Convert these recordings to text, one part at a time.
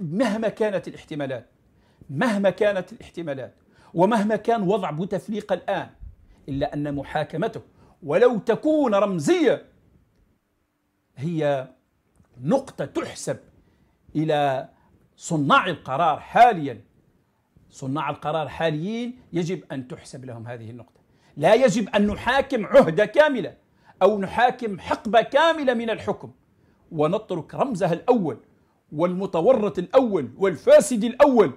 مهما كانت الاحتمالات مهما كانت الاحتمالات ومهما كان وضع بوتفليقة الآن إلا أن محاكمته ولو تكون رمزية هي نقطة تحسب إلى صناع القرار حاليا صناع القرار حاليين يجب أن تحسب لهم هذه النقطة لا يجب أن نحاكم عهدة كاملة أو نحاكم حقبة كاملة من الحكم ونترك رمزها الأول والمتورط الأول والفاسد الأول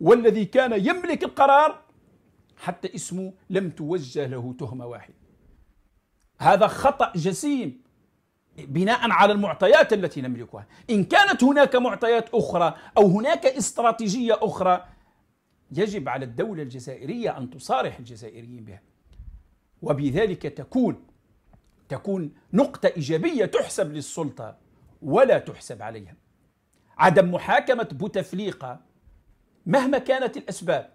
والذي كان يملك القرار حتى اسمه لم توجه له تهمة واحدة هذا خطأ جسيم بناء على المعطيات التي نملكها إن كانت هناك معطيات أخرى أو هناك استراتيجية أخرى يجب على الدولة الجزائرية أن تصارح الجزائريين بها وبذلك تكون تكون نقطة إيجابية تحسب للسلطة ولا تحسب عليها عدم محاكمة بوتفليقة مهما كانت الأسباب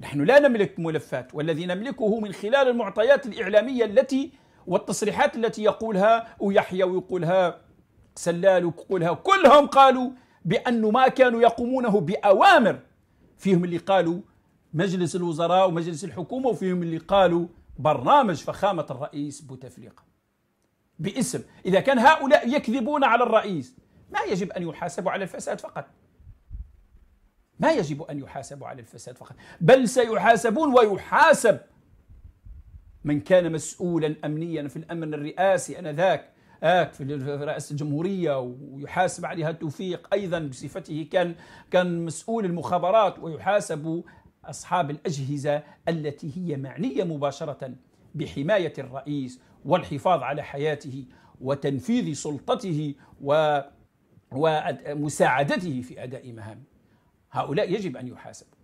نحن لا نملك ملفات والذي نملكه من خلال المعطيات الإعلامية التي والتصريحات التي يقولها ويحيى ويقولها سلال ويقولها كلهم قالوا بأنه ما كانوا يقومونه بأوامر فيهم اللي قالوا مجلس الوزراء ومجلس الحكومة وفيهم اللي قالوا برنامج فخامة الرئيس بوتفليقة باسم إذا كان هؤلاء يكذبون على الرئيس ما يجب أن يحاسبوا على الفساد فقط ما يجب أن يحاسبوا على الفساد فقط بل سيحاسبون ويحاسب من كان مسؤولا أمنيا في الأمن الرئاسي أنذاك آك في رئاسة الجمهورية ويحاسب عليها توفيق أيضا بصفته كان كان مسؤول المخابرات ويحاسب أصحاب الأجهزة التي هي معنية مباشرة بحماية الرئيس والحفاظ على حياته وتنفيذ سلطته و ومساعدته في أداء مهامه هؤلاء يجب أن يحاسبوا